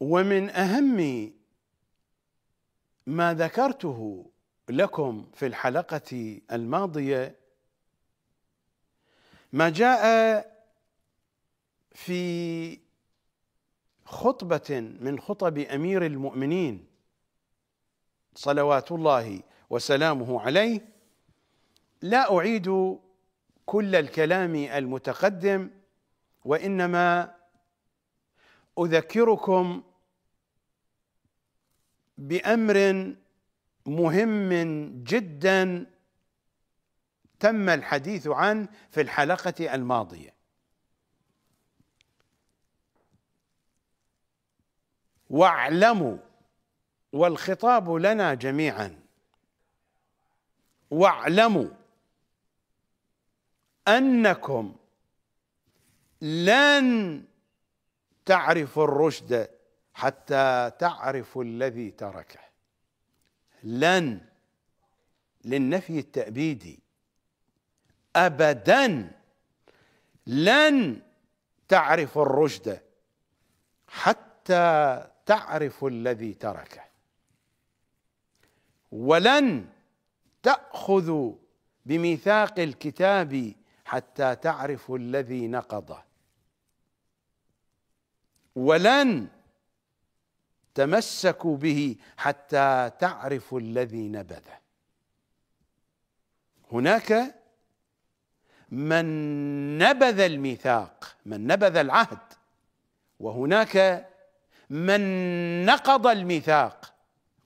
ومن اهم ما ذكرته لكم في الحلقه الماضيه ما جاء في خطبه من خطب امير المؤمنين صلوات الله وسلامه عليه لا اعيد كل الكلام المتقدم وانما اذكركم بامر مهم جدا تم الحديث عنه في الحلقه الماضيه واعلموا والخطاب لنا جميعا واعلموا انكم لن تعرفوا الرشد حتى تعرف الذي تركه لن للنفي التأبيدي أبدا لن تعرف الرشد حتى تعرف الذي تركه ولن تأخذ بميثاق الكتاب حتى تعرف الذي نقضه ولن تمسكوا به حتى تعرفوا الذي نبذه هناك من نبذ الميثاق من نبذ العهد وهناك من نقض الميثاق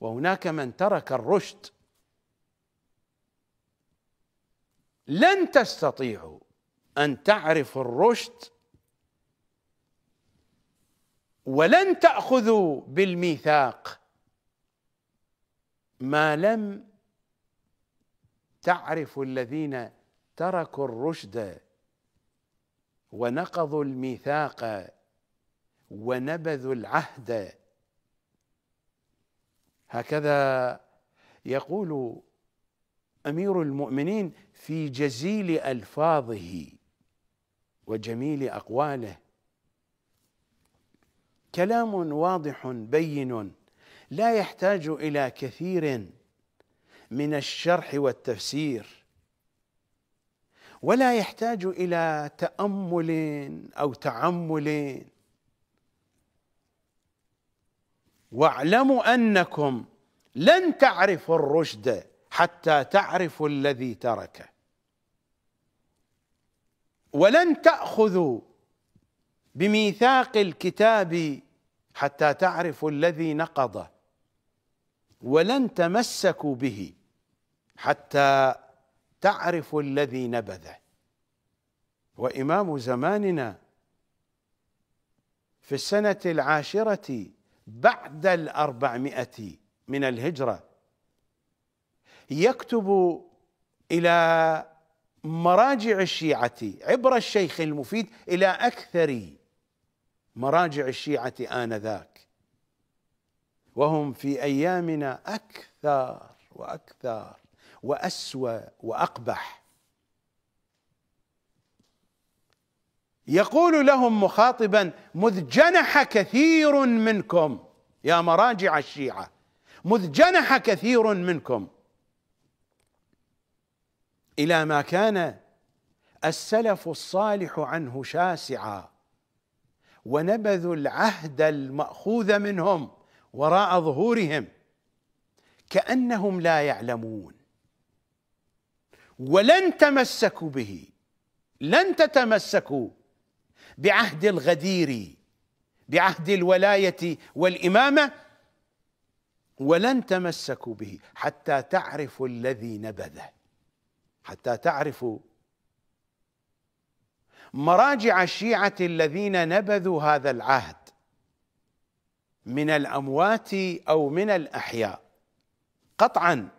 وهناك من ترك الرشد لن تستطيعوا ان تعرفوا الرشد ولن تاخذوا بالميثاق ما لم تعرف الذين تركوا الرشد ونقضوا الميثاق ونبذوا العهد هكذا يقول امير المؤمنين في جزيل الفاظه وجميل اقواله كلام واضح بين لا يحتاج الى كثير من الشرح والتفسير ولا يحتاج الى تامل او تعمل واعلموا انكم لن تعرفوا الرشد حتى تعرفوا الذي تركه ولن تاخذوا بميثاق الكتاب حتى تعرفوا الذي نقضه ولن تمسكوا به حتى تعرفوا الذي نبذه وامام زماننا في السنه العاشره بعد الاربعمائه من الهجره يكتب الى مراجع الشيعه عبر الشيخ المفيد الى اكثر مراجع الشيعة آنذاك وهم في أيامنا أكثر وأكثر وأسوأ وأقبح يقول لهم مخاطبا مذ جنح كثير منكم يا مراجع الشيعة مذ جنح كثير منكم إلى ما كان السلف الصالح عنه شاسعا ونبذوا العهد الماخوذ منهم وراء ظهورهم كانهم لا يعلمون ولن تمسكوا به لن تتمسكوا بعهد الغدير بعهد الولايه والامامه ولن تمسكوا به حتى تعرفوا الذي نبذه حتى تعرفوا مراجع الشيعة الذين نبذوا هذا العهد من الأموات أو من الأحياء قطعا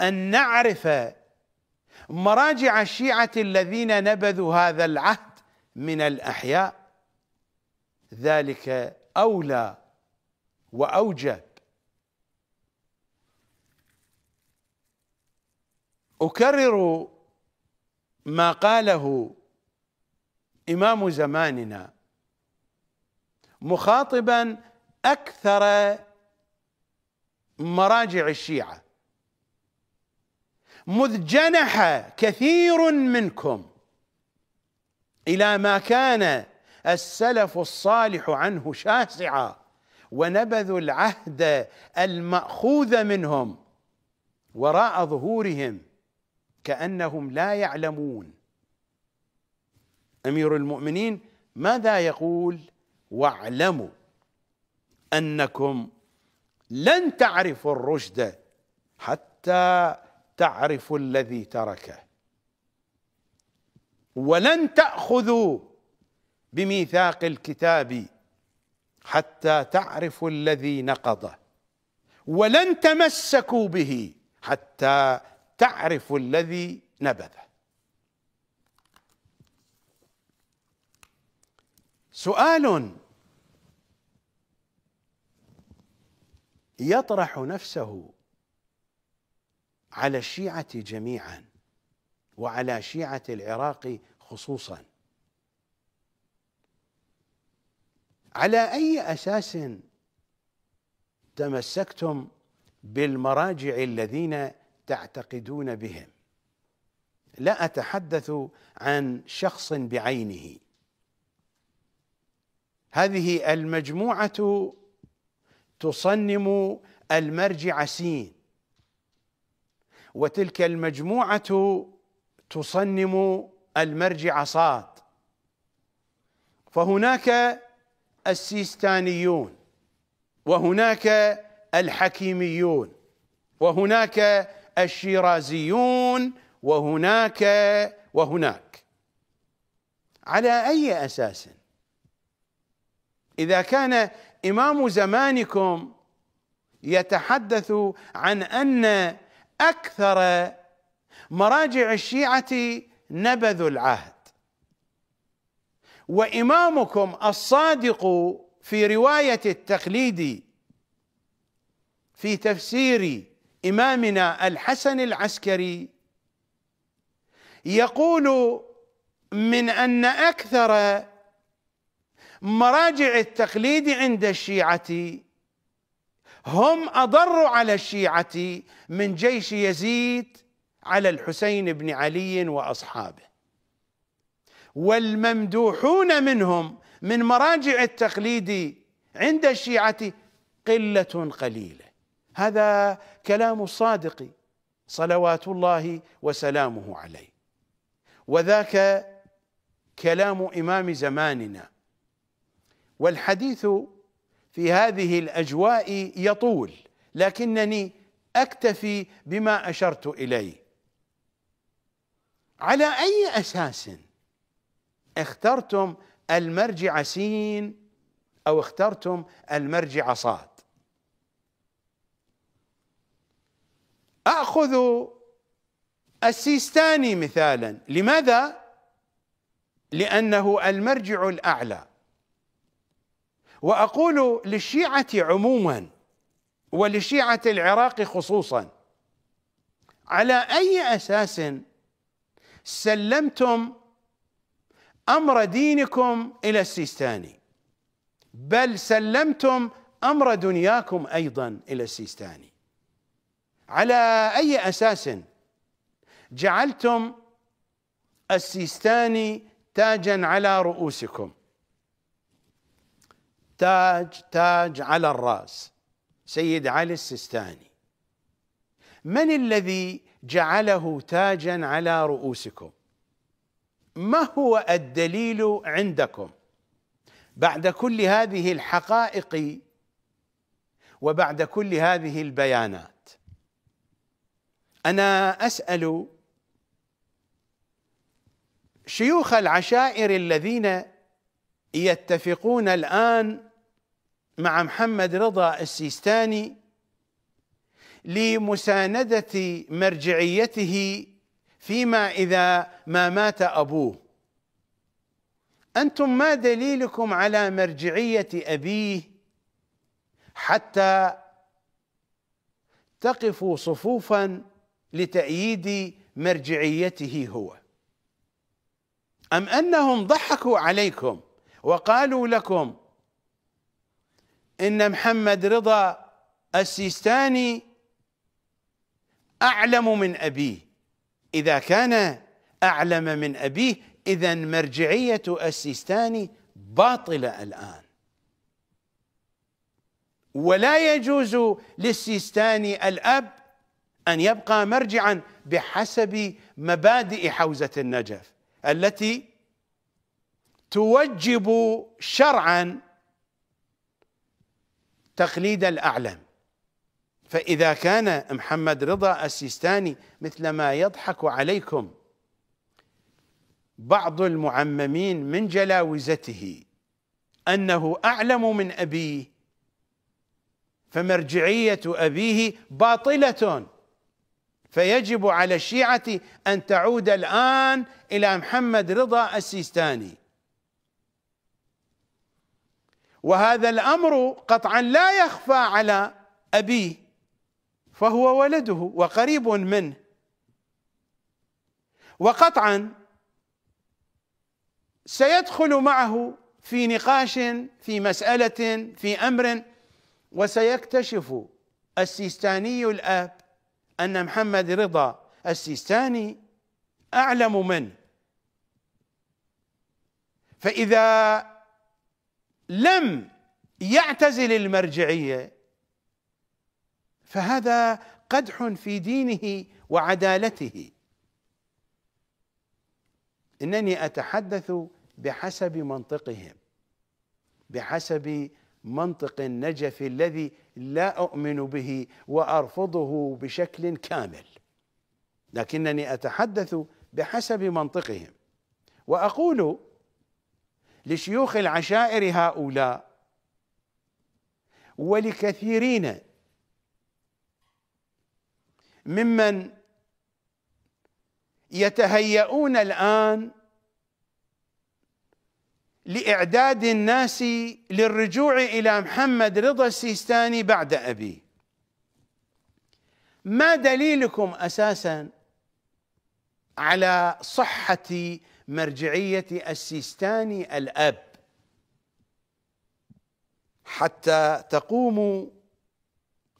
أن نعرف مراجع الشيعة الذين نبذوا هذا العهد من الأحياء ذلك أولى وأوجب أكرر ما قاله إمام زماننا مخاطبا أكثر مراجع الشيعة مذ جنح كثير منكم إلى ما كان السلف الصالح عنه شاسعا ونبذوا العهد المأخوذ منهم وراء ظهورهم كأنهم لا يعلمون امير المؤمنين ماذا يقول واعلموا انكم لن تعرفوا الرشد حتى تعرفوا الذي تركه ولن تاخذوا بميثاق الكتاب حتى تعرفوا الذي نقضه ولن تمسكوا به حتى تعرفوا الذي نبذه سؤال يطرح نفسه على الشيعة جميعا وعلى شيعة العراق خصوصا على أي أساس تمسكتم بالمراجع الذين تعتقدون بهم لا أتحدث عن شخص بعينه هذه المجموعة تصنم المرجع سين وتلك المجموعة تصنم المرجع صاد فهناك السيستانيون وهناك الحكيميون وهناك الشيرازيون وهناك وهناك على اي اساس إذا كان إمام زمانكم يتحدث عن أن أكثر مراجع الشيعة نبذوا العهد وإمامكم الصادق في رواية التقليد في تفسير إمامنا الحسن العسكري يقول من أن أكثر مراجع التقليد عند الشيعة هم أضر على الشيعة من جيش يزيد على الحسين بن علي وأصحابه والممدوحون منهم من مراجع التقليد عند الشيعة قلة قليلة هذا كلام الصادق صلوات الله وسلامه عليه وذاك كلام إمام زماننا والحديث في هذه الاجواء يطول لكنني اكتفي بما اشرت اليه على اي اساس اخترتم المرجع سين او اخترتم المرجع صاد اخذ السيستاني مثالا لماذا لانه المرجع الاعلى واقول للشيعه عموما ولشيعه العراق خصوصا على اي اساس سلمتم امر دينكم الى السيستاني بل سلمتم امر دنياكم ايضا الى السيستاني على اي اساس جعلتم السيستاني تاجا على رؤوسكم تاج تاج على الراس سيد علي السيستاني من الذي جعله تاجا على رؤوسكم ما هو الدليل عندكم بعد كل هذه الحقائق وبعد كل هذه البيانات انا اسال شيوخ العشائر الذين يتفقون الان مع محمد رضا السيستاني لمساندة مرجعيته فيما إذا ما مات أبوه أنتم ما دليلكم على مرجعية أبيه حتى تقفوا صفوفا لتأييد مرجعيته هو أم أنهم ضحكوا عليكم وقالوا لكم ان محمد رضا السيستاني اعلم من ابيه اذا كان اعلم من ابيه اذا مرجعيه السيستاني باطله الان ولا يجوز للسيستاني الاب ان يبقى مرجعا بحسب مبادئ حوزه النجف التي توجب شرعا تقليد الاعلم فإذا كان محمد رضا السيستاني مثل ما يضحك عليكم بعض المعممين من جلاوزته أنه أعلم من أبيه فمرجعية أبيه باطلة فيجب على الشيعة أن تعود الآن إلى محمد رضا السيستاني وهذا الامر قطعا لا يخفى على ابيه فهو ولده وقريب منه وقطعا سيدخل معه في نقاش في مساله في امر وسيكتشف السيستاني الاب ان محمد رضا السيستاني اعلم منه فاذا لم يعتزل المرجعيه فهذا قدح في دينه وعدالته انني اتحدث بحسب منطقهم بحسب منطق النجف الذي لا اؤمن به وارفضه بشكل كامل لكنني اتحدث بحسب منطقهم واقول لشيوخ العشائر هؤلاء ولكثيرين ممن يتهيئون الان لاعداد الناس للرجوع الى محمد رضا السيستاني بعد ابيه ما دليلكم اساسا على صحه مرجعية السيستاني الأب حتى تقوموا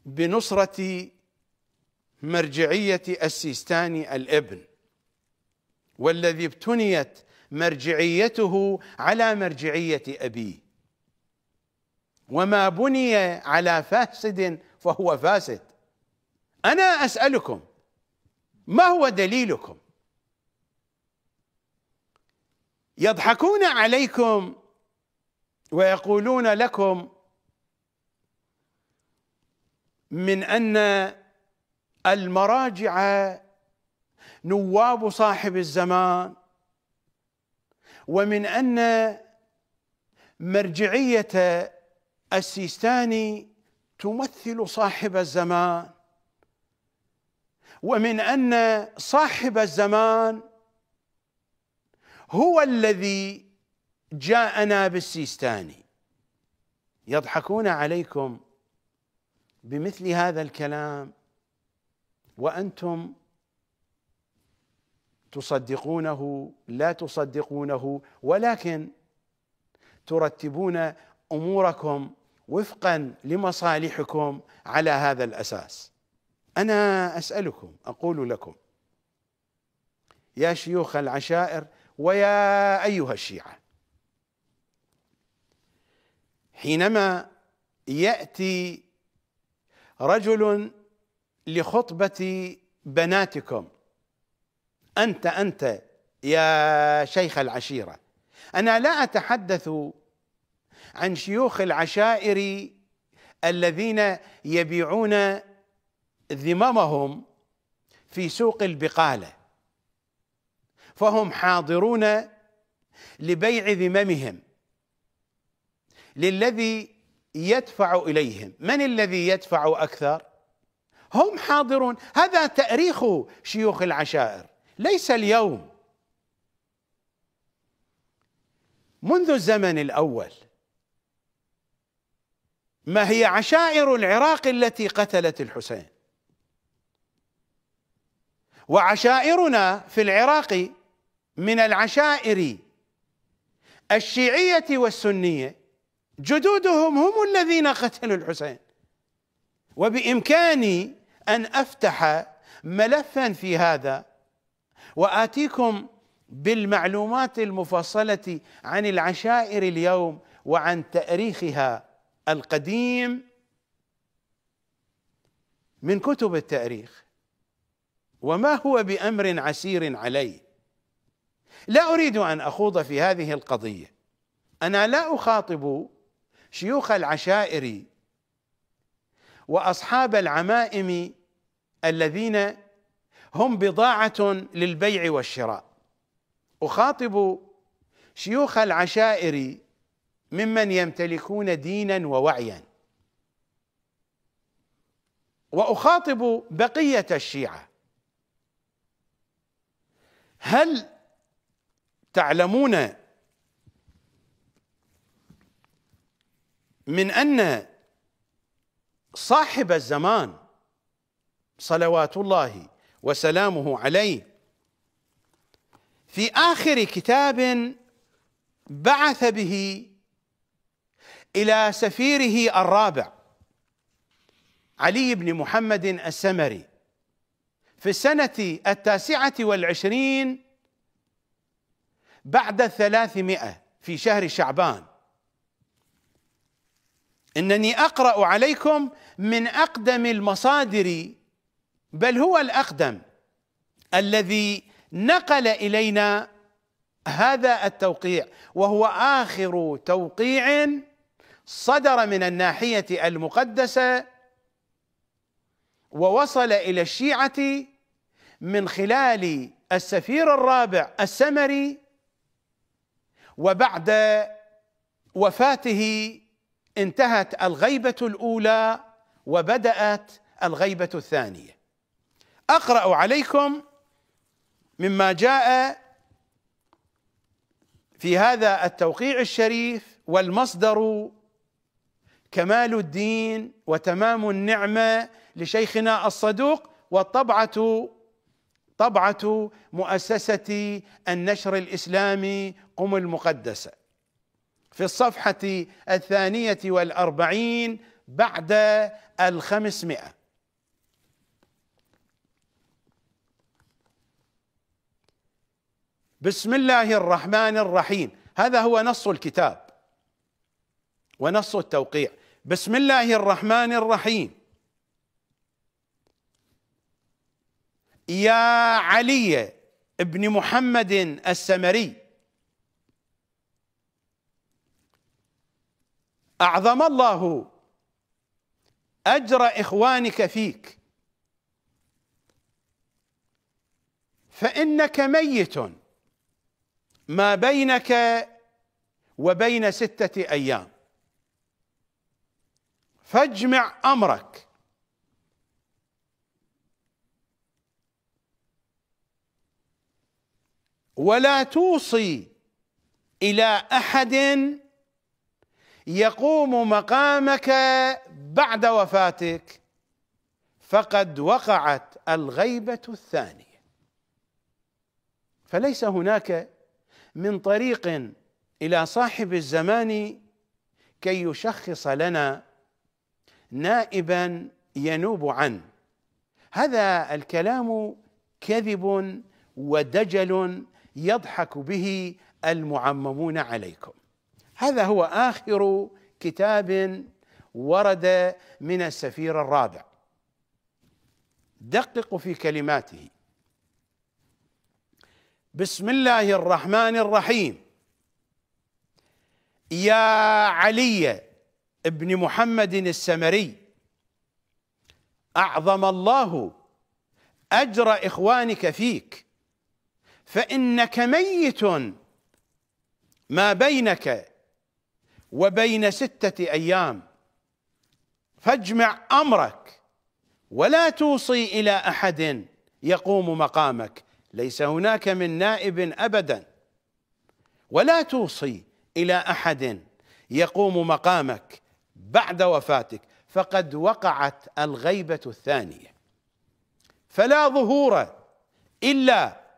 بنصرة مرجعية السيستاني الابن والذي ابتنيت مرجعيته على مرجعية أبيه وما بني على فاسد فهو فاسد أنا أسألكم ما هو دليلكم يضحكون عليكم ويقولون لكم من ان المراجع نواب صاحب الزمان ومن ان مرجعيه السيستاني تمثل صاحب الزمان ومن ان صاحب الزمان هو الذي جاءنا بالسيستاني يضحكون عليكم بمثل هذا الكلام وانتم تصدقونه لا تصدقونه ولكن ترتبون اموركم وفقا لمصالحكم على هذا الاساس انا اسالكم اقول لكم يا شيوخ العشائر ويا أيها الشيعة حينما يأتي رجل لخطبة بناتكم أنت أنت يا شيخ العشيرة أنا لا أتحدث عن شيوخ العشائر الذين يبيعون ذممهم في سوق البقاله فهم حاضرون لبيع ذممهم للذي يدفع اليهم، من الذي يدفع اكثر؟ هم حاضرون، هذا تاريخ شيوخ العشائر، ليس اليوم. منذ الزمن الاول ما هي عشائر العراق التي قتلت الحسين وعشائرنا في العراق من العشائر الشيعية والسنية جدودهم هم الذين قتلوا الحسين وبإمكاني أن أفتح ملفا في هذا وآتيكم بالمعلومات المفصلة عن العشائر اليوم وعن تاريخها القديم من كتب التاريخ وما هو بأمر عسير عليه لا اريد ان اخوض في هذه القضيه انا لا اخاطب شيوخ العشائر واصحاب العمائم الذين هم بضاعه للبيع والشراء اخاطب شيوخ العشائر ممن يمتلكون دينا ووعيا واخاطب بقيه الشيعه هل تعلمون من ان صاحب الزمان صلوات الله وسلامه عليه في اخر كتاب بعث به الى سفيره الرابع علي بن محمد السمري في السنه التاسعه والعشرين بعد ثلاثمائة في شهر شعبان إنني أقرأ عليكم من أقدم المصادر بل هو الأقدم الذي نقل إلينا هذا التوقيع وهو آخر توقيع صدر من الناحية المقدسة ووصل إلى الشيعة من خلال السفير الرابع السمري وبعد وفاته انتهت الغيبة الأولى وبدأت الغيبة الثانية أقرأ عليكم مما جاء في هذا التوقيع الشريف والمصدر كمال الدين وتمام النعمة لشيخنا الصدوق والطبعة طبعة مؤسسة النشر الإسلامي قم المقدسة في الصفحة الثانية والأربعين بعد الخمسمائة بسم الله الرحمن الرحيم هذا هو نص الكتاب ونص التوقيع بسم الله الرحمن الرحيم يا علي بن محمد السمري أعظم الله أجر إخوانك فيك فإنك ميت ما بينك وبين ستة أيام فاجمع أمرك ولا توصي الى احد يقوم مقامك بعد وفاتك فقد وقعت الغيبه الثانيه فليس هناك من طريق الى صاحب الزمان كي يشخص لنا نائبا ينوب عنه هذا الكلام كذب ودجل يضحك به المعممون عليكم هذا هو اخر كتاب ورد من السفير الرابع دققوا في كلماته بسم الله الرحمن الرحيم يا علي بن محمد السمري اعظم الله اجر اخوانك فيك فانك ميت ما بينك وبين سته ايام فاجمع امرك ولا توصي الى احد يقوم مقامك ليس هناك من نائب ابدا ولا توصي الى احد يقوم مقامك بعد وفاتك فقد وقعت الغيبه الثانيه فلا ظهور الا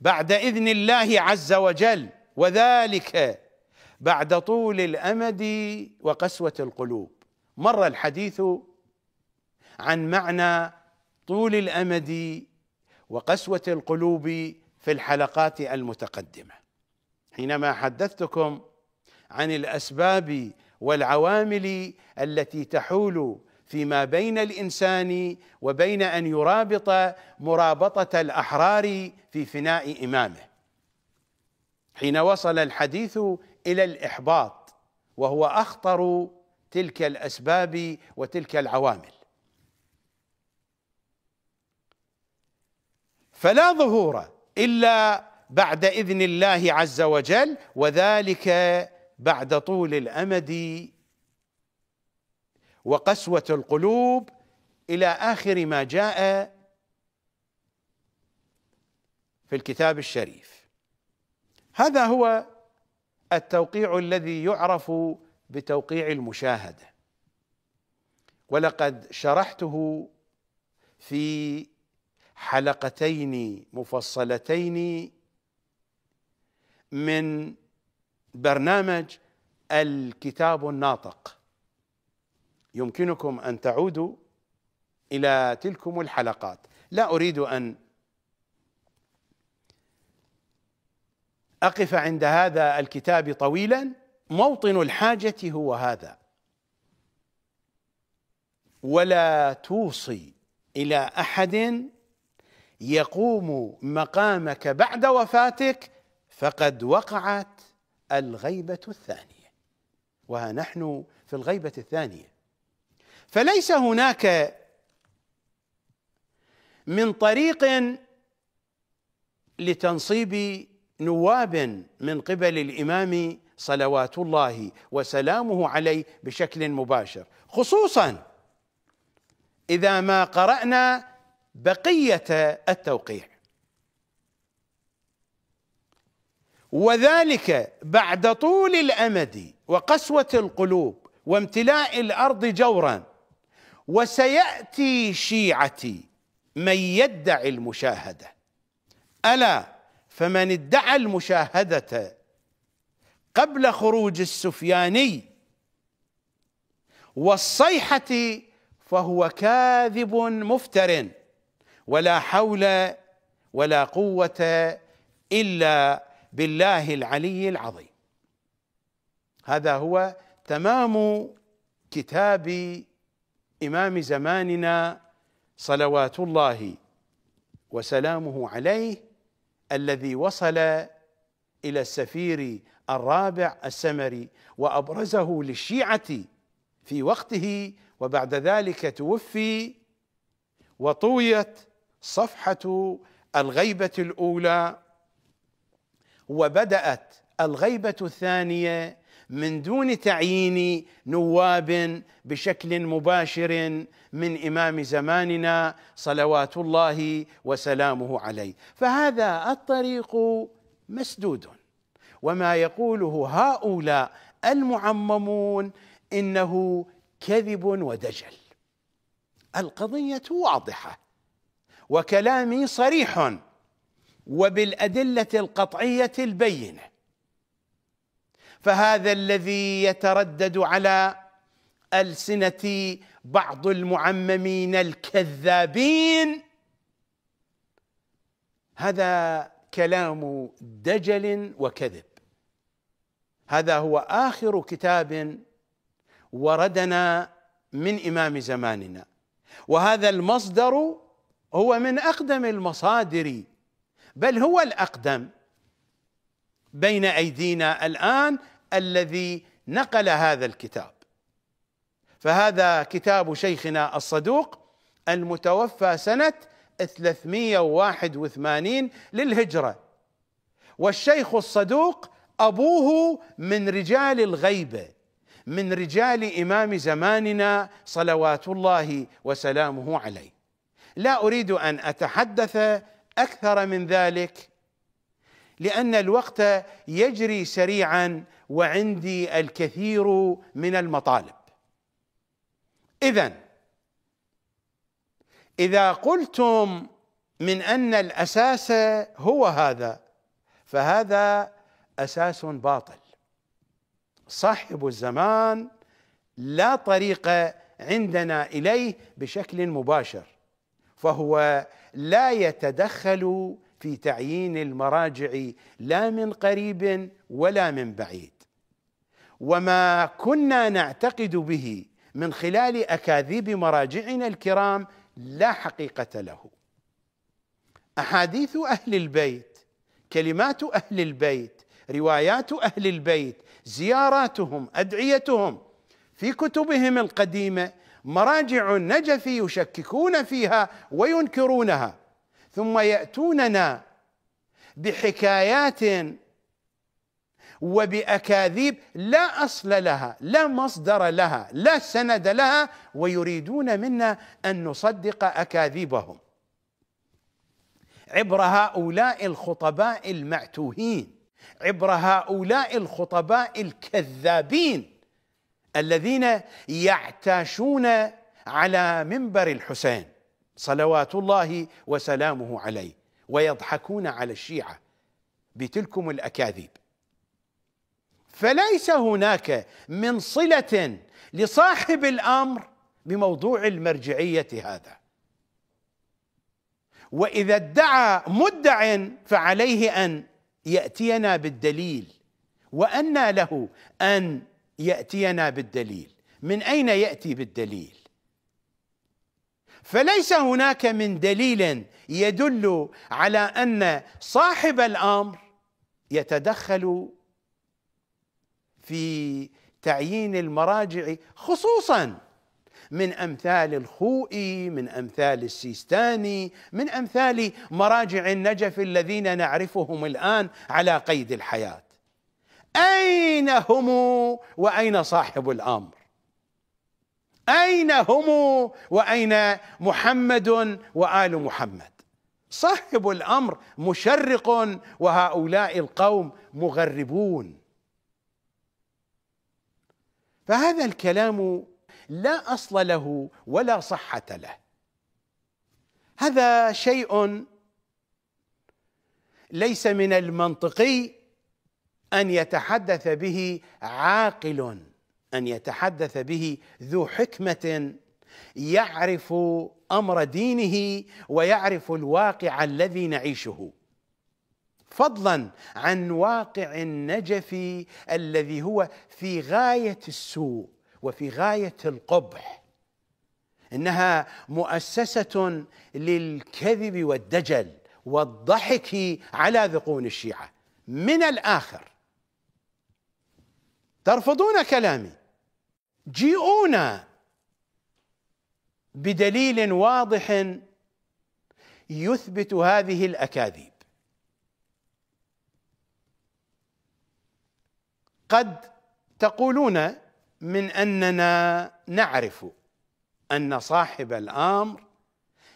بعد اذن الله عز وجل وذلك بعد طول الامد وقسوه القلوب مر الحديث عن معنى طول الامد وقسوه القلوب في الحلقات المتقدمه حينما حدثتكم عن الاسباب والعوامل التي تحول فيما بين الانسان وبين ان يرابط مرابطه الاحرار في فناء امامه حين وصل الحديث الى الاحباط وهو اخطر تلك الاسباب وتلك العوامل فلا ظهور الا بعد اذن الله عز وجل وذلك بعد طول الامد وقسوة القلوب إلى آخر ما جاء في الكتاب الشريف هذا هو التوقيع الذي يعرف بتوقيع المشاهده ولقد شرحته في حلقتين مفصلتين من برنامج الكتاب الناطق يمكنكم ان تعودوا الى تلكم الحلقات لا اريد ان اقف عند هذا الكتاب طويلا موطن الحاجه هو هذا ولا توصي الى احد يقوم مقامك بعد وفاتك فقد وقعت الغيبه الثانيه وها نحن في الغيبه الثانيه فليس هناك من طريق لتنصيب نواب من قبل الامام صلوات الله وسلامه عليه بشكل مباشر خصوصا اذا ما قرانا بقيه التوقيع وذلك بعد طول الامد وقسوه القلوب وامتلاء الارض جورا وسياتي شيعتي من يدعي المشاهده الا فمن ادعى المشاهده قبل خروج السفياني والصيحه فهو كاذب مفتر ولا حول ولا قوه الا بالله العلي العظيم هذا هو تمام كتاب إمام زماننا صلوات الله وسلامه عليه الذي وصل إلى السفير الرابع السمري وأبرزه للشيعة في وقته وبعد ذلك توفي وطويت صفحة الغيبة الأولى وبدأت الغيبة الثانية من دون تعيين نواب بشكل مباشر من امام زماننا صلوات الله وسلامه عليه فهذا الطريق مسدود وما يقوله هؤلاء المعممون انه كذب ودجل القضيه واضحه وكلامي صريح وبالادله القطعيه البينه فهذا الذي يتردد على ألسنة بعض المعممين الكذابين هذا كلام دجل وكذب هذا هو آخر كتاب وردنا من إمام زماننا وهذا المصدر هو من أقدم المصادر بل هو الأقدم بين ايدينا الان الذي نقل هذا الكتاب فهذا كتاب شيخنا الصدوق المتوفى سنه 381 للهجره والشيخ الصدوق ابوه من رجال الغيبه من رجال امام زماننا صلوات الله وسلامه عليه لا اريد ان اتحدث اكثر من ذلك لان الوقت يجري سريعا وعندي الكثير من المطالب اذا اذا قلتم من ان الاساس هو هذا فهذا اساس باطل صاحب الزمان لا طريق عندنا اليه بشكل مباشر فهو لا يتدخل في تعيين المراجع لا من قريب ولا من بعيد وما كنا نعتقد به من خلال اكاذيب مراجعنا الكرام لا حقيقه له احاديث اهل البيت كلمات اهل البيت روايات اهل البيت زياراتهم ادعيتهم في كتبهم القديمه مراجع النجف يشككون فيها وينكرونها ثم ياتوننا بحكايات وباكاذيب لا اصل لها لا مصدر لها لا سند لها ويريدون منا ان نصدق اكاذيبهم عبر هؤلاء الخطباء المعتوهين عبر هؤلاء الخطباء الكذابين الذين يعتاشون على منبر الحسين صلوات الله وسلامه عليه ويضحكون على الشيعة بتلكم الأكاذيب فليس هناك من صلة لصاحب الأمر بموضوع المرجعية هذا وإذا ادعى مدع فعليه أن يأتينا بالدليل وأنى له أن يأتينا بالدليل من أين يأتي بالدليل فليس هناك من دليل يدل على ان صاحب الامر يتدخل في تعيين المراجع خصوصا من امثال الخوئي من امثال السيستاني من امثال مراجع النجف الذين نعرفهم الان على قيد الحياه اين هم واين صاحب الامر أين هم وأين محمد وآل محمد صاحب الأمر مشرق وهؤلاء القوم مغربون فهذا الكلام لا أصل له ولا صحة له هذا شيء ليس من المنطقي أن يتحدث به عاقل أن يتحدث به ذو حكمة يعرف أمر دينه ويعرف الواقع الذي نعيشه فضلا عن واقع النجف الذي هو في غاية السوء وفي غاية القبح إنها مؤسسة للكذب والدجل والضحك على ذقون الشيعة من الآخر ترفضون كلامي جيئونا بدليل واضح يثبت هذه الاكاذيب قد تقولون من اننا نعرف ان صاحب الامر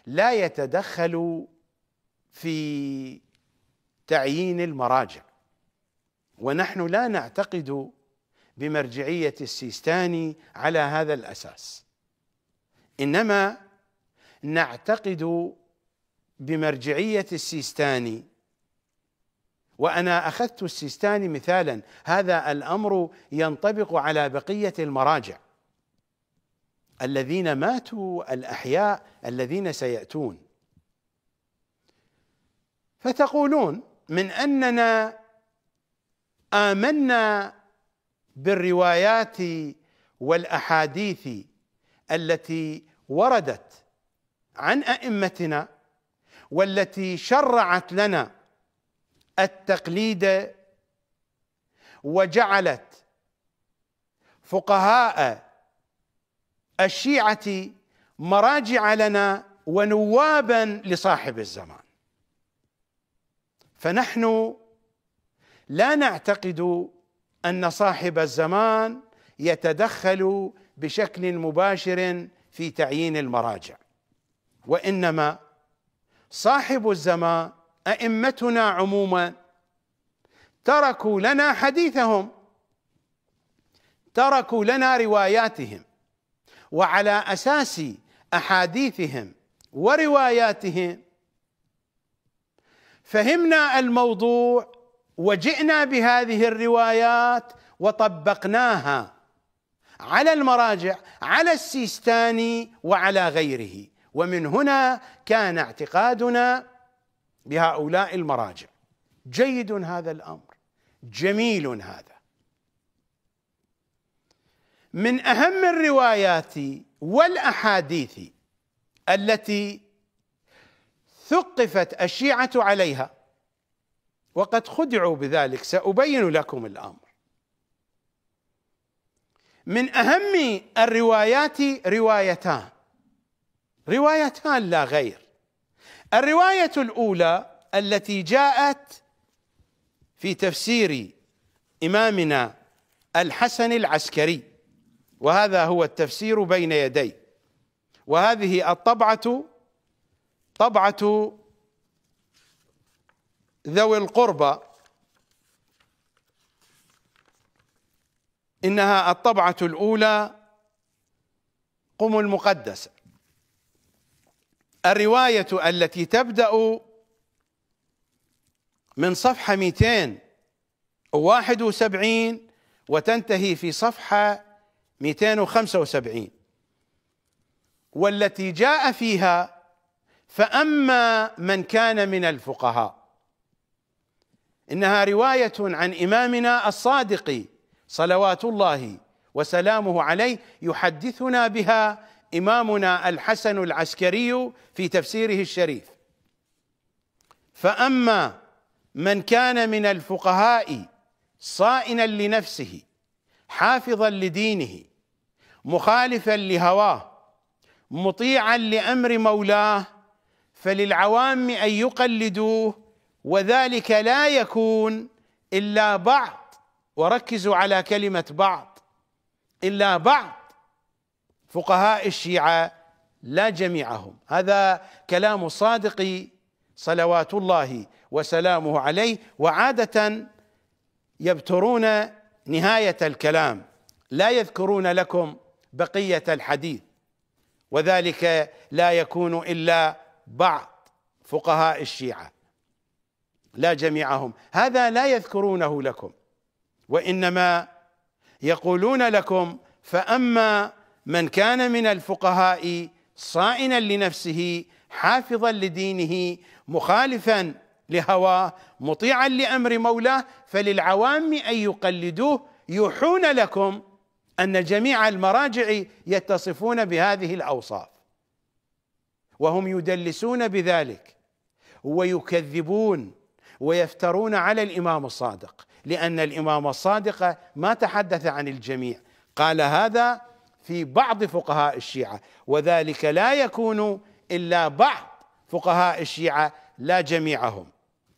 لا يتدخل في تعيين المراجع ونحن لا نعتقد بمرجعية السيستاني على هذا الأساس إنما نعتقد بمرجعية السيستاني وأنا أخذت السيستاني مثالا هذا الأمر ينطبق على بقية المراجع الذين ماتوا الأحياء الذين سيأتون فتقولون من أننا آمنا بالروايات والاحاديث التي وردت عن ائمتنا والتي شرعت لنا التقليد وجعلت فقهاء الشيعه مراجع لنا ونوابا لصاحب الزمان فنحن لا نعتقد ان صاحب الزمان يتدخل بشكل مباشر في تعيين المراجع وانما صاحب الزمان ائمتنا عموما تركوا لنا حديثهم تركوا لنا رواياتهم وعلى اساس احاديثهم ورواياتهم فهمنا الموضوع وجئنا بهذه الروايات وطبقناها على المراجع على السيستاني وعلى غيره ومن هنا كان اعتقادنا بهؤلاء المراجع جيد هذا الامر جميل هذا من اهم الروايات والاحاديث التي ثقفت الشيعه عليها وقد خدعوا بذلك سأبين لكم الأمر من أهم الروايات روايتان روايتان لا غير الرواية الأولى التي جاءت في تفسير إمامنا الحسن العسكري وهذا هو التفسير بين يديه وهذه الطبعة طبعة ذوي القربى انها الطبعه الاولى قم المقدسه الروايه التي تبدا من صفحه 271 وتنتهي في صفحه 275 والتي جاء فيها فاما من كان من الفقهاء انها روايه عن امامنا الصادق صلوات الله وسلامه عليه يحدثنا بها امامنا الحسن العسكري في تفسيره الشريف فاما من كان من الفقهاء صائنا لنفسه حافظا لدينه مخالفا لهواه مطيعا لامر مولاه فللعوام ان يقلدوه وذلك لا يكون الا بعض وركزوا على كلمه بعض الا بعض فقهاء الشيعه لا جميعهم هذا كلام الصادق صلوات الله وسلامه عليه وعاده يبترون نهايه الكلام لا يذكرون لكم بقيه الحديث وذلك لا يكون الا بعض فقهاء الشيعه لا جميعهم هذا لا يذكرونه لكم وانما يقولون لكم فاما من كان من الفقهاء صائنا لنفسه حافظا لدينه مخالفا لهواه مطيعا لامر مولاه فللعوام ان يقلدوه يوحون لكم ان جميع المراجع يتصفون بهذه الاوصاف وهم يدلسون بذلك ويكذبون ويفترون على الامام الصادق لان الامام الصادق ما تحدث عن الجميع قال هذا في بعض فقهاء الشيعه وذلك لا يكون الا بعض فقهاء الشيعه لا جميعهم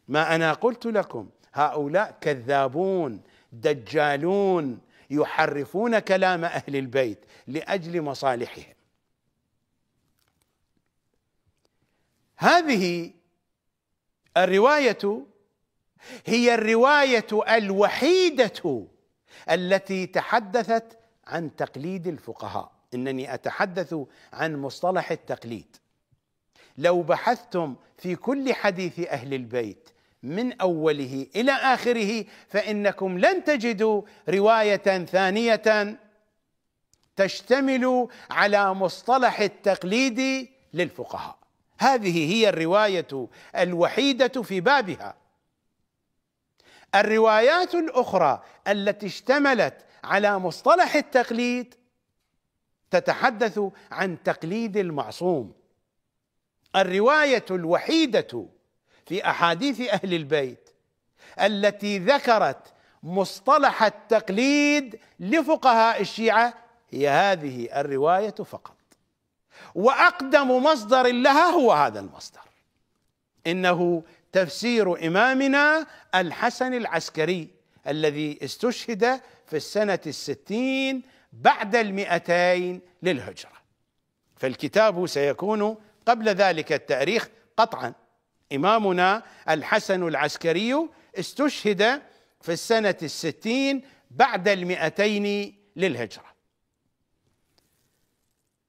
ما انا قلت لكم هؤلاء كذابون دجالون يحرفون كلام اهل البيت لاجل مصالحهم هذه الروايه هي الروايه الوحيده التي تحدثت عن تقليد الفقهاء انني اتحدث عن مصطلح التقليد لو بحثتم في كل حديث اهل البيت من اوله الى اخره فانكم لن تجدوا روايه ثانيه تشتمل على مصطلح التقليد للفقهاء هذه هي الروايه الوحيده في بابها الروايات الاخرى التي اشتملت على مصطلح التقليد تتحدث عن تقليد المعصوم الروايه الوحيده في احاديث اهل البيت التي ذكرت مصطلح التقليد لفقهاء الشيعه هي هذه الروايه فقط واقدم مصدر لها هو هذا المصدر انه تفسير امامنا الحسن العسكري الذي استشهد في السنه الستين بعد المئتين للهجره فالكتاب سيكون قبل ذلك التاريخ قطعا امامنا الحسن العسكري استشهد في السنه الستين بعد المئتين للهجره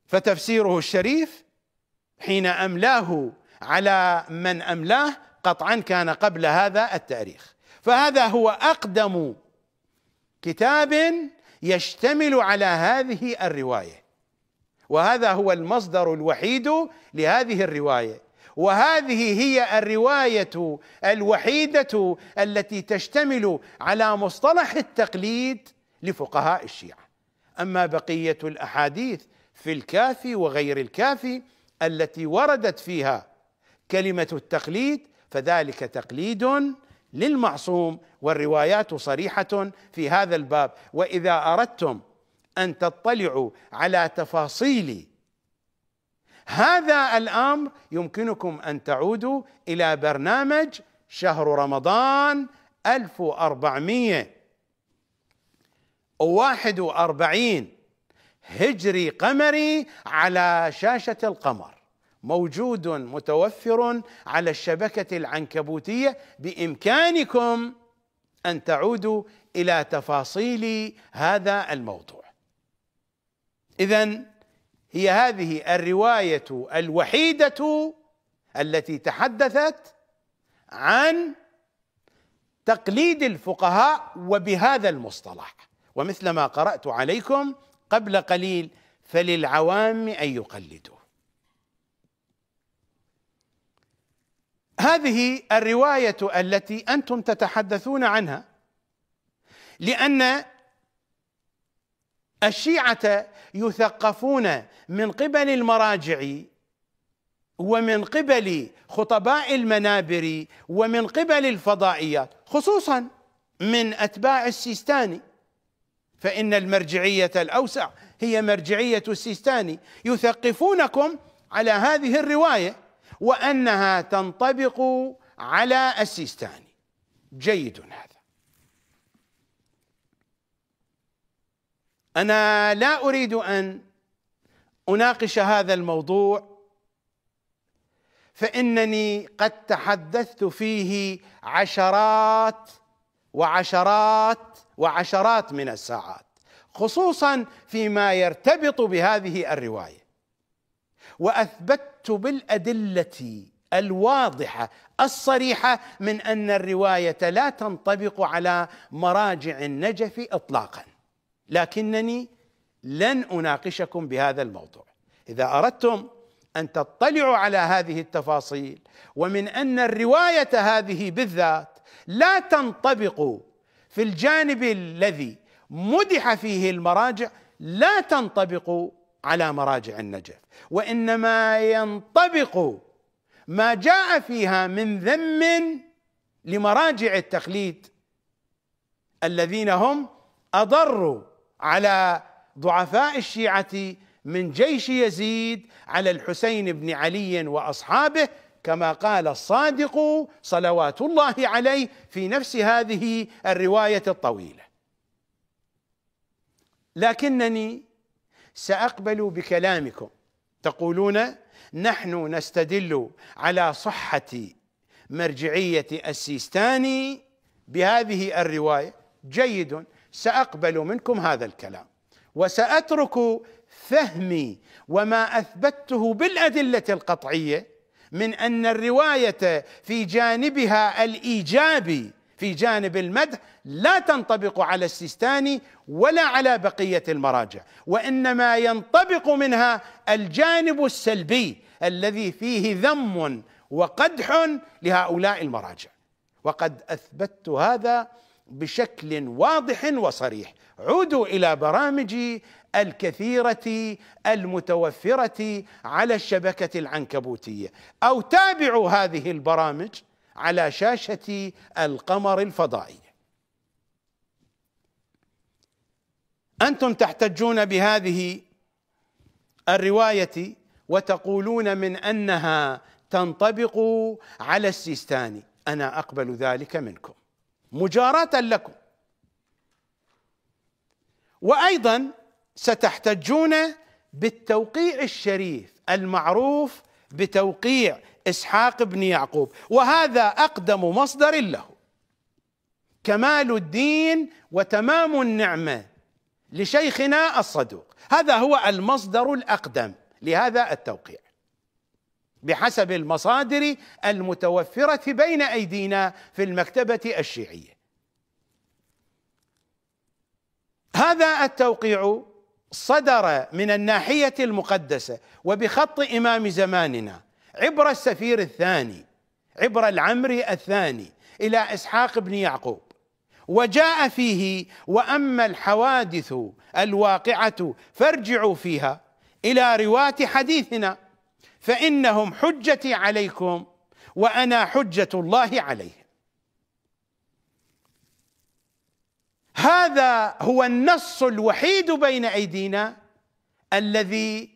فتفسيره الشريف حين املاه على من املاه قطعا كان قبل هذا التاريخ فهذا هو اقدم كتاب يشتمل على هذه الروايه وهذا هو المصدر الوحيد لهذه الروايه وهذه هي الروايه الوحيده التي تشتمل على مصطلح التقليد لفقهاء الشيعه اما بقيه الاحاديث في الكافي وغير الكافي التي وردت فيها كلمة التقليد فذلك تقليد للمعصوم والروايات صريحة في هذا الباب وإذا أردتم أن تطلعوا على تفاصيل هذا الأمر يمكنكم أن تعودوا إلى برنامج شهر رمضان 1441 هجري قمري على شاشه القمر موجود متوفر على الشبكه العنكبوتيه بامكانكم ان تعودوا الى تفاصيل هذا الموضوع اذا هي هذه الروايه الوحيده التي تحدثت عن تقليد الفقهاء وبهذا المصطلح ومثل ما قرات عليكم قبل قليل فللعوام أن يقلدوه هذه الرواية التي أنتم تتحدثون عنها لأن الشيعة يثقفون من قبل المراجع ومن قبل خطباء المنابر ومن قبل الفضائيات خصوصا من أتباع السيستاني فإن المرجعية الأوسع هي مرجعية السيستاني يثقفونكم على هذه الرواية وأنها تنطبق على السيستاني جيد هذا أنا لا أريد أن أناقش هذا الموضوع فإنني قد تحدثت فيه عشرات وعشرات وعشرات من الساعات خصوصا فيما يرتبط بهذه الروايه واثبتت بالادله الواضحه الصريحه من ان الروايه لا تنطبق على مراجع النجف اطلاقا لكنني لن اناقشكم بهذا الموضوع اذا اردتم ان تطلعوا على هذه التفاصيل ومن ان الروايه هذه بالذات لا تنطبق في الجانب الذي مدح فيه المراجع لا تنطبق على مراجع النجف وانما ينطبق ما جاء فيها من ذم لمراجع التقليد الذين هم اضروا على ضعفاء الشيعه من جيش يزيد على الحسين بن علي واصحابه كما قال الصادق صلوات الله عليه في نفس هذه الروايه الطويله لكنني ساقبل بكلامكم تقولون نحن نستدل على صحه مرجعيه السيستاني بهذه الروايه جيد ساقبل منكم هذا الكلام وساترك فهمي وما اثبته بالادله القطعيه من ان الروايه في جانبها الايجابي في جانب المدح لا تنطبق على السيستاني ولا على بقيه المراجع وانما ينطبق منها الجانب السلبي الذي فيه ذم وقدح لهؤلاء المراجع وقد اثبتت هذا بشكل واضح وصريح عودوا الى برامجي الكثيرة المتوفرة على الشبكة العنكبوتية أو تابعوا هذه البرامج على شاشة القمر الفضائية أنتم تحتجون بهذه الرواية وتقولون من أنها تنطبق على السيستاني أنا أقبل ذلك منكم مجاراة لكم وأيضا ستحتجون بالتوقيع الشريف المعروف بتوقيع اسحاق بن يعقوب وهذا اقدم مصدر له كمال الدين وتمام النعمه لشيخنا الصدوق هذا هو المصدر الاقدم لهذا التوقيع بحسب المصادر المتوفره بين ايدينا في المكتبه الشيعيه هذا التوقيع صدر من الناحية المقدسة وبخط إمام زماننا عبر السفير الثاني عبر العمري الثاني إلى إسحاق بن يعقوب وجاء فيه وأما الحوادث الواقعة فارجعوا فيها إلى رواة حديثنا فإنهم حجتي عليكم وأنا حجة الله عليهم هذا هو النص الوحيد بين ايدينا الذي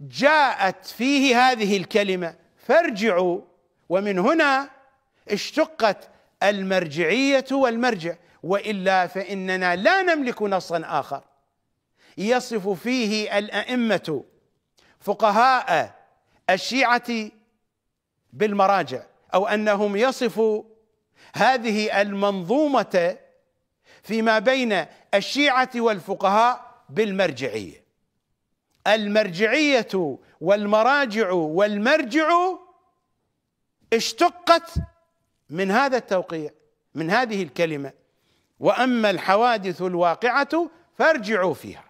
جاءت فيه هذه الكلمه فارجعوا ومن هنا اشتقت المرجعيه والمرجع والا فاننا لا نملك نصا اخر يصف فيه الائمه فقهاء الشيعه بالمراجع او انهم يصفوا هذه المنظومه فيما بين الشيعة والفقهاء بالمرجعية المرجعية والمراجع والمرجع اشتقت من هذا التوقيع من هذه الكلمة وأما الحوادث الواقعة فارجعوا فيها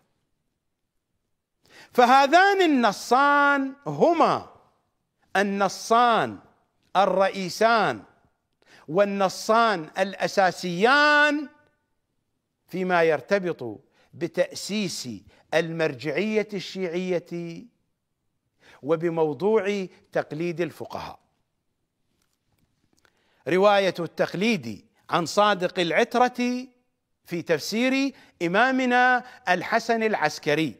فهذان النصان هما النصان الرئيسان والنصان الاساسيان فيما يرتبط بتأسيس المرجعية الشيعية وبموضوع تقليد الفقهاء رواية التقليد عن صادق العترة في تفسير إمامنا الحسن العسكري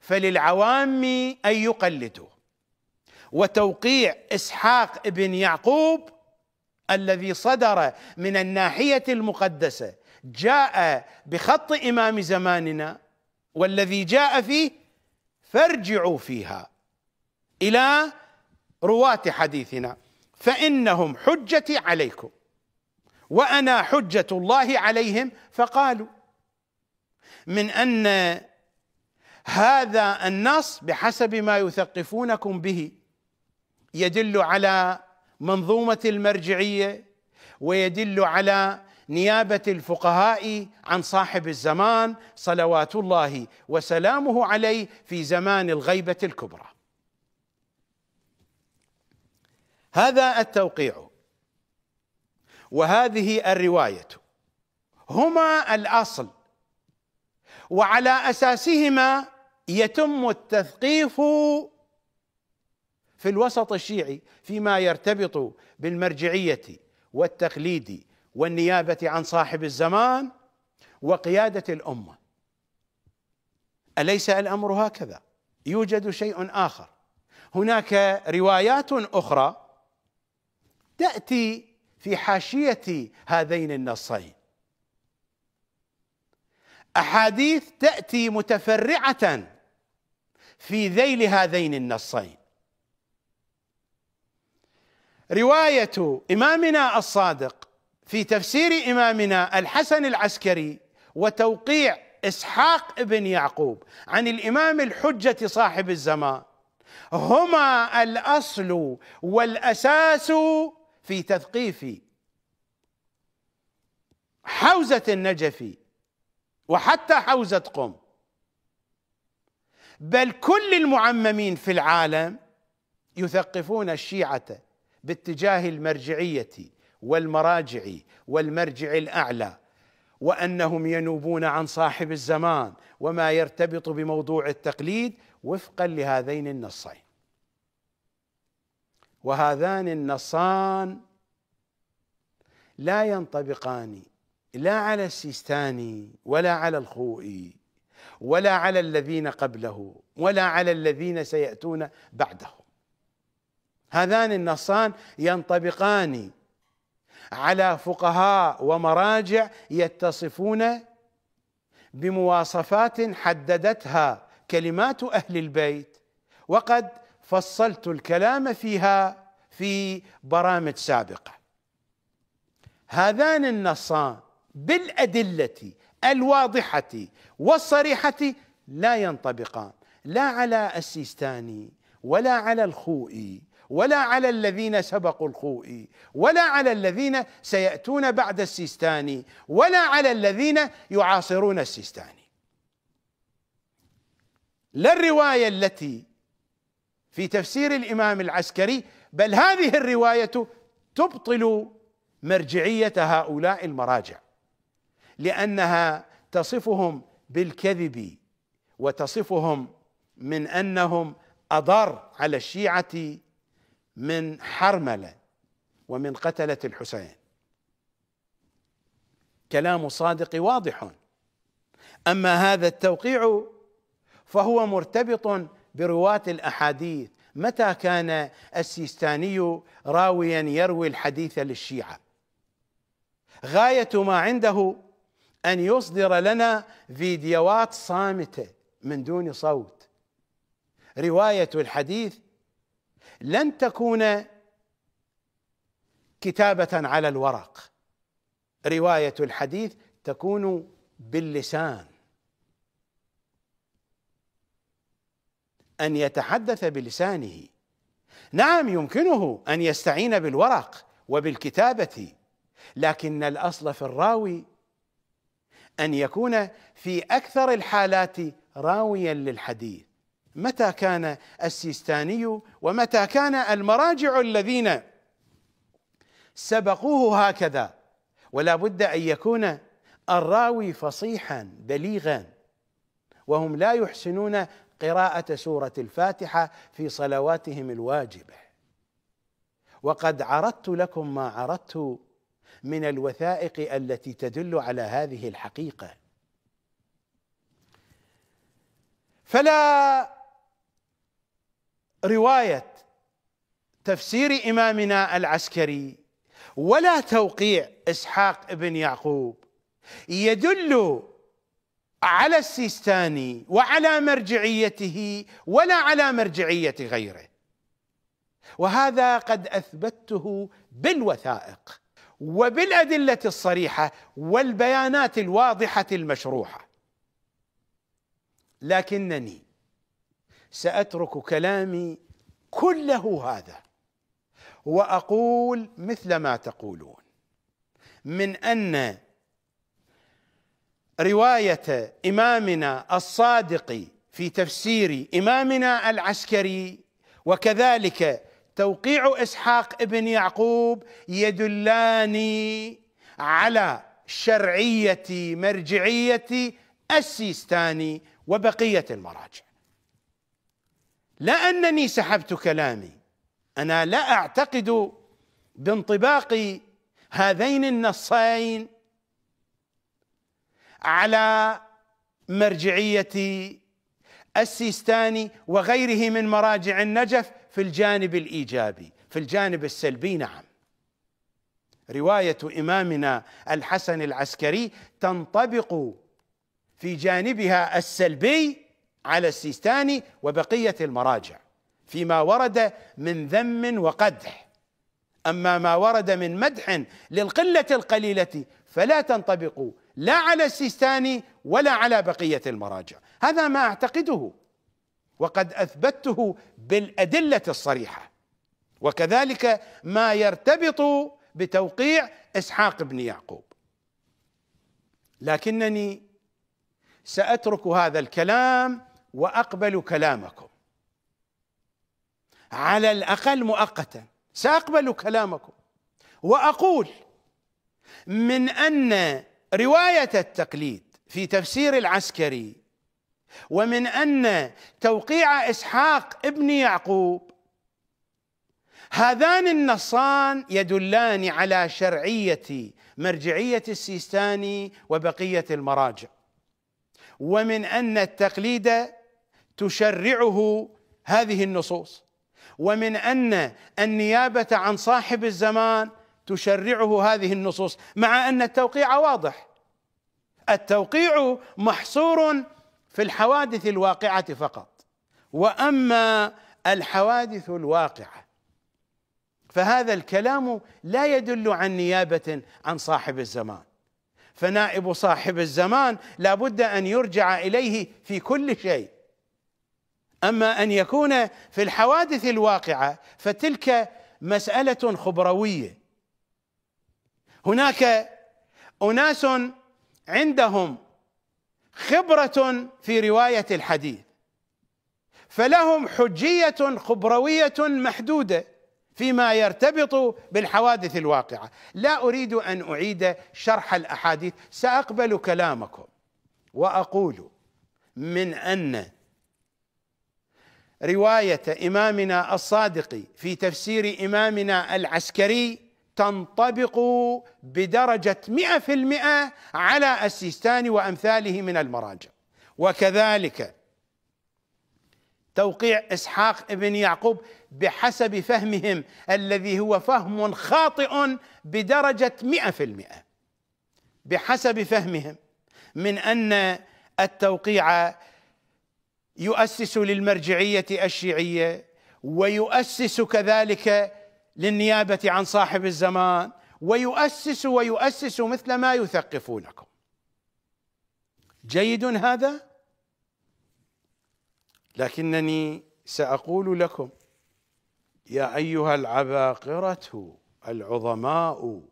فللعوام أن يقلدوا وتوقيع إسحاق بن يعقوب الذي صدر من الناحية المقدسة جاء بخط إمام زماننا والذي جاء فيه فارجعوا فيها إلى رواة حديثنا فإنهم حجتي عليكم وأنا حجة الله عليهم فقالوا من أن هذا النص بحسب ما يثقفونكم به يدل على منظومة المرجعية ويدل على نيابه الفقهاء عن صاحب الزمان صلوات الله وسلامه عليه في زمان الغيبه الكبرى. هذا التوقيع وهذه الروايه هما الاصل وعلى اساسهما يتم التثقيف في الوسط الشيعي فيما يرتبط بالمرجعيه والتقليد والنيابه عن صاحب الزمان وقياده الامه اليس الامر هكذا يوجد شيء اخر هناك روايات اخرى تاتي في حاشيه هذين النصين احاديث تاتي متفرعه في ذيل هذين النصين روايه امامنا الصادق في تفسير إمامنا الحسن العسكري وتوقيع إسحاق بن يعقوب عن الإمام الحجة صاحب الزمان هما الأصل والأساس في تثقيف حوزة النجف وحتى حوزة قم بل كل المعممين في العالم يثقفون الشيعة باتجاه المرجعية والمراجع والمرجع الاعلى وانهم ينوبون عن صاحب الزمان وما يرتبط بموضوع التقليد وفقا لهذين النصين وهذان النصان لا ينطبقان لا على السيستاني ولا على الخوئي ولا على الذين قبله ولا على الذين سياتون بعده هذان النصان ينطبقان على فقهاء ومراجع يتصفون بمواصفات حددتها كلمات اهل البيت وقد فصلت الكلام فيها في برامج سابقه هذان النصان بالادله الواضحه والصريحه لا ينطبقان لا على السيستاني ولا على الخوئي ولا على الذين سبقوا الخوء ولا على الذين سيأتون بعد السيستاني ولا على الذين يعاصرون السيستاني لا الرواية التي في تفسير الإمام العسكري بل هذه الرواية تبطل مرجعية هؤلاء المراجع لأنها تصفهم بالكذب وتصفهم من أنهم أضر على الشيعة من حرمله ومن قتله الحسين كلام الصادق واضح اما هذا التوقيع فهو مرتبط برواه الاحاديث متى كان السيستاني راويا يروي الحديث للشيعه غايه ما عنده ان يصدر لنا فيديوهات صامته من دون صوت روايه الحديث لن تكون كتابة على الورق رواية الحديث تكون باللسان أن يتحدث بلسانه نعم يمكنه أن يستعين بالورق وبالكتابة لكن الأصل في الراوي أن يكون في أكثر الحالات راويا للحديث متى كان السيستاني ومتى كان المراجع الذين سبقوه هكذا ولا بد ان يكون الراوي فصيحا بليغا وهم لا يحسنون قراءه سوره الفاتحه في صلواتهم الواجبه وقد عرضت لكم ما عرضت من الوثائق التي تدل على هذه الحقيقه فلا روايه تفسير امامنا العسكري ولا توقيع اسحاق بن يعقوب يدل على السيستاني وعلى مرجعيته ولا على مرجعيه غيره وهذا قد اثبته بالوثائق وبالادله الصريحه والبيانات الواضحه المشروحه لكنني ساترك كلامي كله هذا واقول مثل ما تقولون من ان روايه امامنا الصادق في تفسير امامنا العسكري وكذلك توقيع اسحاق ابن يعقوب يدلان على شرعيه مرجعيه السيستاني وبقيه المراجع لا انني سحبت كلامي انا لا اعتقد بانطباق هذين النصين على مرجعيه السيستاني وغيره من مراجع النجف في الجانب الايجابي في الجانب السلبي نعم روايه امامنا الحسن العسكري تنطبق في جانبها السلبي على السيستاني وبقية المراجع فيما ورد من ذم وقدح أما ما ورد من مدح للقلة القليلة فلا تنطبق لا على السيستاني ولا على بقية المراجع هذا ما أعتقده وقد أثبته بالأدلة الصريحة وكذلك ما يرتبط بتوقيع إسحاق بن يعقوب لكنني سأترك هذا الكلام واقبل كلامكم على الاقل مؤقتا ساقبل كلامكم واقول من ان روايه التقليد في تفسير العسكري ومن ان توقيع اسحاق ابن يعقوب هذان النصان يدلان على شرعيه مرجعيه السيستاني وبقيه المراجع ومن ان التقليد تشرعه هذه النصوص ومن ان النيابه عن صاحب الزمان تشرعه هذه النصوص مع ان التوقيع واضح التوقيع محصور في الحوادث الواقعه فقط واما الحوادث الواقعه فهذا الكلام لا يدل عن نيابه عن صاحب الزمان فنائب صاحب الزمان لابد ان يرجع اليه في كل شيء أما أن يكون في الحوادث الواقعة فتلك مسألة خبروية هناك أناس عندهم خبرة في رواية الحديث فلهم حجية خبروية محدودة فيما يرتبط بالحوادث الواقعة لا أريد أن أعيد شرح الأحاديث سأقبل كلامكم وأقول من أن روايه امامنا الصادق في تفسير امامنا العسكري تنطبق بدرجه 100% على السيستاني وامثاله من المراجع وكذلك توقيع اسحاق بن يعقوب بحسب فهمهم الذي هو فهم خاطئ بدرجه 100% بحسب فهمهم من ان التوقيع يؤسس للمرجعيه الشيعيه ويؤسس كذلك للنيابه عن صاحب الزمان ويؤسس ويؤسس مثل ما يثقفونكم جيد هذا لكنني ساقول لكم يا ايها العباقره العظماء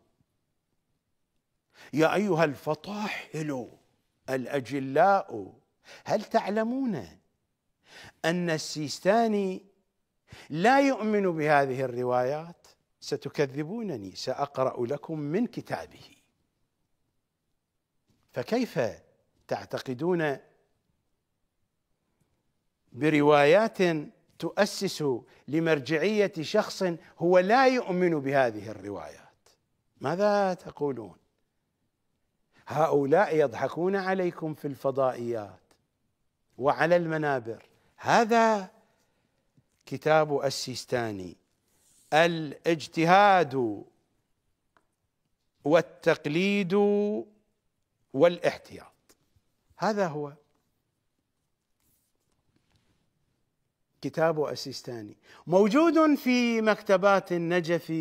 يا ايها الفطاحل الاجلاء هل تعلمون أن السيستاني لا يؤمن بهذه الروايات ستكذبونني سأقرأ لكم من كتابه فكيف تعتقدون بروايات تؤسس لمرجعية شخص هو لا يؤمن بهذه الروايات ماذا تقولون هؤلاء يضحكون عليكم في الفضائيات وعلى المنابر هذا كتاب السيستاني الاجتهاد والتقليد والاحتياط هذا هو كتاب السيستاني موجود في مكتبات النجف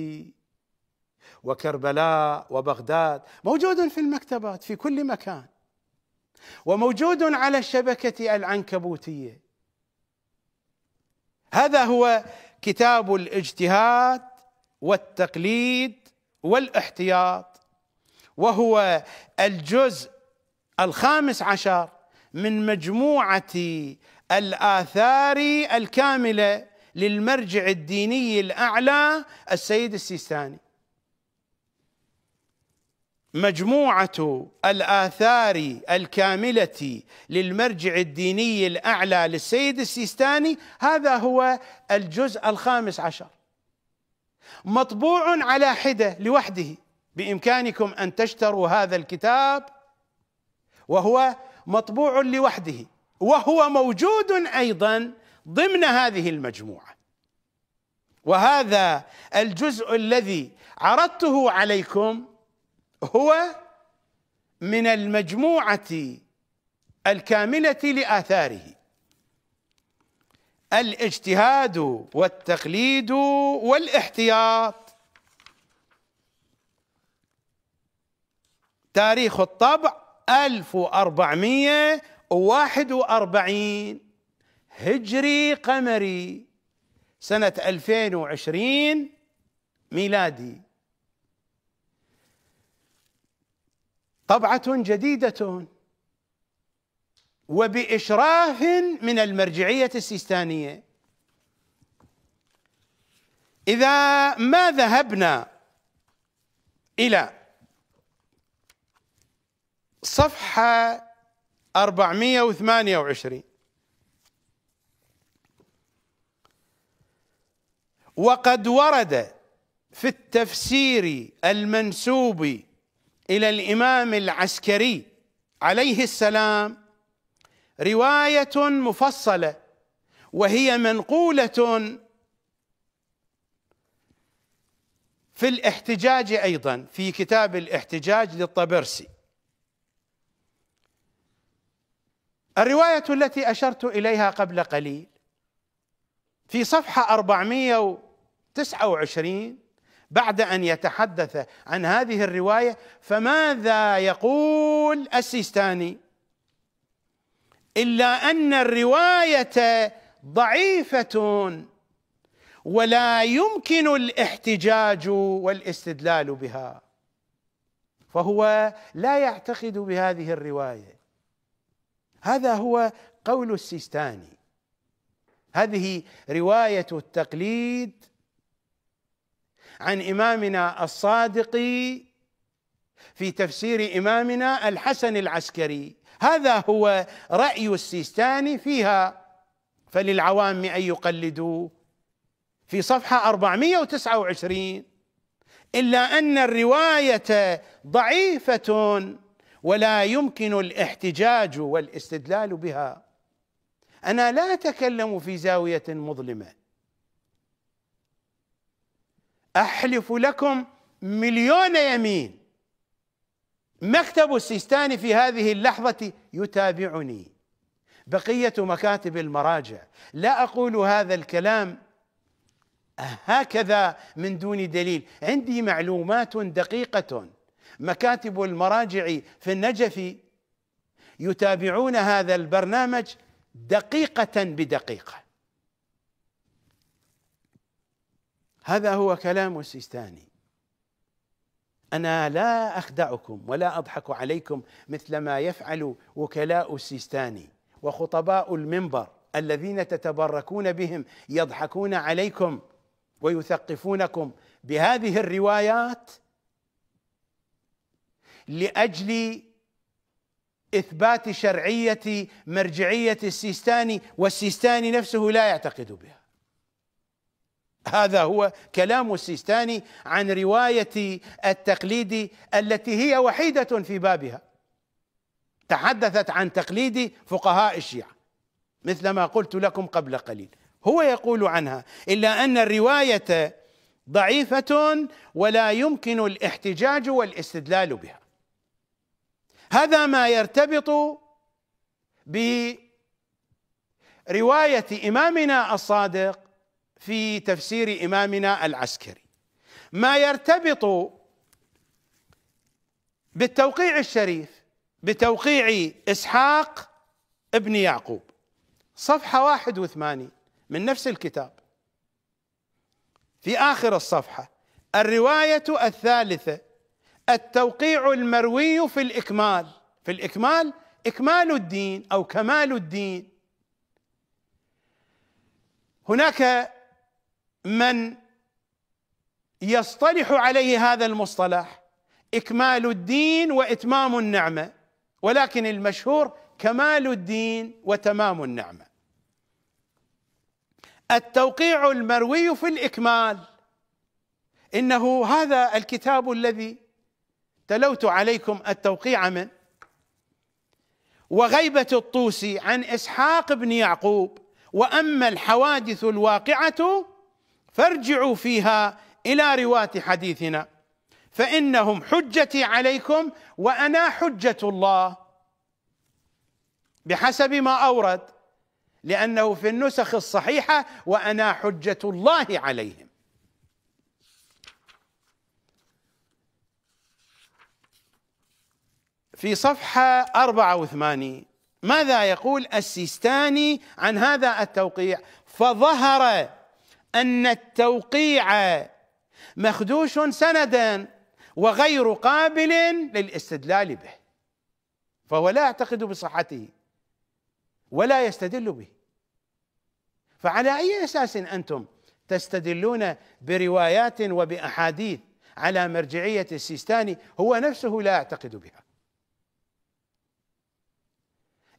وكربلاء وبغداد موجود في المكتبات في كل مكان وموجود على الشبكة العنكبوتية هذا هو كتاب الاجتهاد والتقليد والاحتياط وهو الجزء الخامس عشر من مجموعه الاثار الكامله للمرجع الديني الاعلى السيد السيستاني مجموعه الاثار الكامله للمرجع الديني الاعلى للسيد السيستاني هذا هو الجزء الخامس عشر مطبوع على حده لوحده بامكانكم ان تشتروا هذا الكتاب وهو مطبوع لوحده وهو موجود ايضا ضمن هذه المجموعه وهذا الجزء الذي عرضته عليكم هو من المجموعه الكامله لاثاره الاجتهاد والتقليد والاحتياط تاريخ الطبع 1441 هجري قمري سنة 2020 ميلادي طبعة جديدة وبإشراف من المرجعية السيستانية إذا ما ذهبنا إلى صفحة 428 وقد ورد في التفسير المنسوب الى الامام العسكري عليه السلام روايه مفصله وهي منقوله في الاحتجاج ايضا في كتاب الاحتجاج للطبرسي الروايه التي اشرت اليها قبل قليل في صفحه 429 بعد ان يتحدث عن هذه الروايه فماذا يقول السيستاني الا ان الروايه ضعيفه ولا يمكن الاحتجاج والاستدلال بها فهو لا يعتقد بهذه الروايه هذا هو قول السيستاني هذه روايه التقليد عن إمامنا الصادق في تفسير إمامنا الحسن العسكري هذا هو رأي السيستاني فيها فللعوام أن يقلدوه في صفحة 429 إلا أن الرواية ضعيفة ولا يمكن الاحتجاج والاستدلال بها أنا لا أتكلم في زاوية مظلمة أحلف لكم مليون يمين مكتب السيستاني في هذه اللحظة يتابعني بقية مكاتب المراجع لا أقول هذا الكلام هكذا من دون دليل عندي معلومات دقيقة مكاتب المراجع في النجف يتابعون هذا البرنامج دقيقة بدقيقة هذا هو كلام السيستاني أنا لا أخدعكم ولا أضحك عليكم مثل ما يفعل وكلاء السيستاني وخطباء المنبر الذين تتبركون بهم يضحكون عليكم ويثقفونكم بهذه الروايات لاجل اثبات شرعيه مرجعيه السيستاني والسيستاني نفسه لا يعتقد بها هذا هو كلام السيستاني عن رواية التقليد التي هي وحيدة في بابها تحدثت عن تقليد فقهاء الشيعة مثل ما قلت لكم قبل قليل هو يقول عنها إلا أن الرواية ضعيفة ولا يمكن الاحتجاج والاستدلال بها هذا ما يرتبط برواية إمامنا الصادق في تفسير إمامنا العسكري ما يرتبط بالتوقيع الشريف بتوقيع إسحاق ابن يعقوب صفحة 81 من نفس الكتاب في آخر الصفحة الرواية الثالثة التوقيع المروي في الإكمال في الإكمال إكمال الدين أو كمال الدين هناك من يصطلح عليه هذا المصطلح اكمال الدين واتمام النعمه ولكن المشهور كمال الدين وتمام النعمه التوقيع المروي في الاكمال انه هذا الكتاب الذي تلوت عليكم التوقيع من وغيبه الطوسي عن اسحاق بن يعقوب واما الحوادث الواقعه فارجعوا فيها الى رواه حديثنا فانهم حجتي عليكم وانا حجه الله بحسب ما اورد لانه في النسخ الصحيحه وانا حجه الله عليهم في صفحه 84 ماذا يقول السيستاني عن هذا التوقيع فظهر ان التوقيع مخدوش سندا وغير قابل للاستدلال به فهو لا يعتقد بصحته ولا يستدل به فعلى اي اساس انتم تستدلون بروايات وباحاديث على مرجعيه السيستاني هو نفسه لا يعتقد بها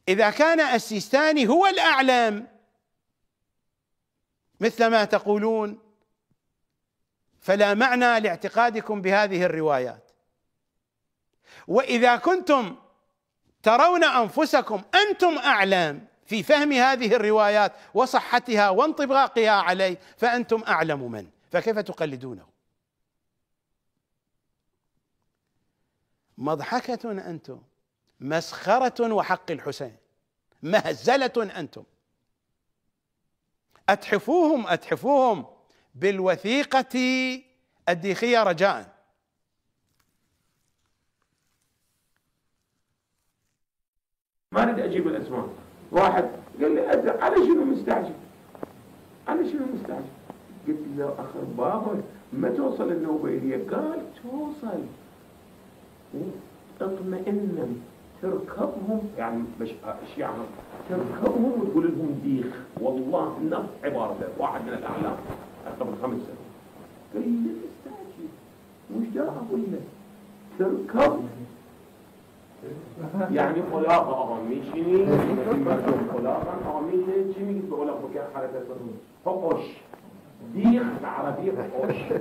اذا كان السيستاني هو الاعلم مثل ما تقولون فلا معنى لاعتقادكم بهذه الروايات واذا كنتم ترون انفسكم انتم اعلم في فهم هذه الروايات وصحتها وانطباقها عليه فانتم اعلم من فكيف تقلدونه مضحكه انتم مسخره وحق الحسين مهزله انتم أتحفوهم أتحفوهم بالوثيقة الديخية رجاءً ما اريد اجيب الاسماء واحد قال لي أزل. على شنو مستعجل على شنو مستعجل قلت له اخر بابا ما توصل النوبه الي قال توصل اطمئن تركبهم يعني مش يعني تركبهم وتقول لهم ديخ والله نفس عبارته واحد من الأعلام قبل خمس سنين قال لي استعجل إيه مش ده أقول لك تركب يعني خلاقة آه، أغميشني خلاقة آه، أغميشني شمي جيت بقول لك بكاء حركة فقش ديخ عربي فقش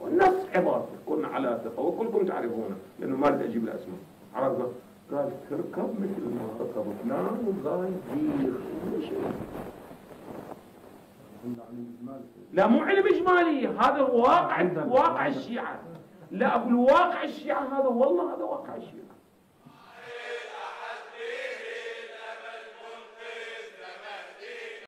والنفس عبارة كنا على ثقة وكلكم تعرفونه لأنه ما أريد أجيب الأسماء عرفنا قال تركب مثل ما ركبتنا والله جير لا مو علم اجمالي هذا واقع واقع الشيعه لا اقول واقع الشيعه هذا والله هذا واقع الشيعه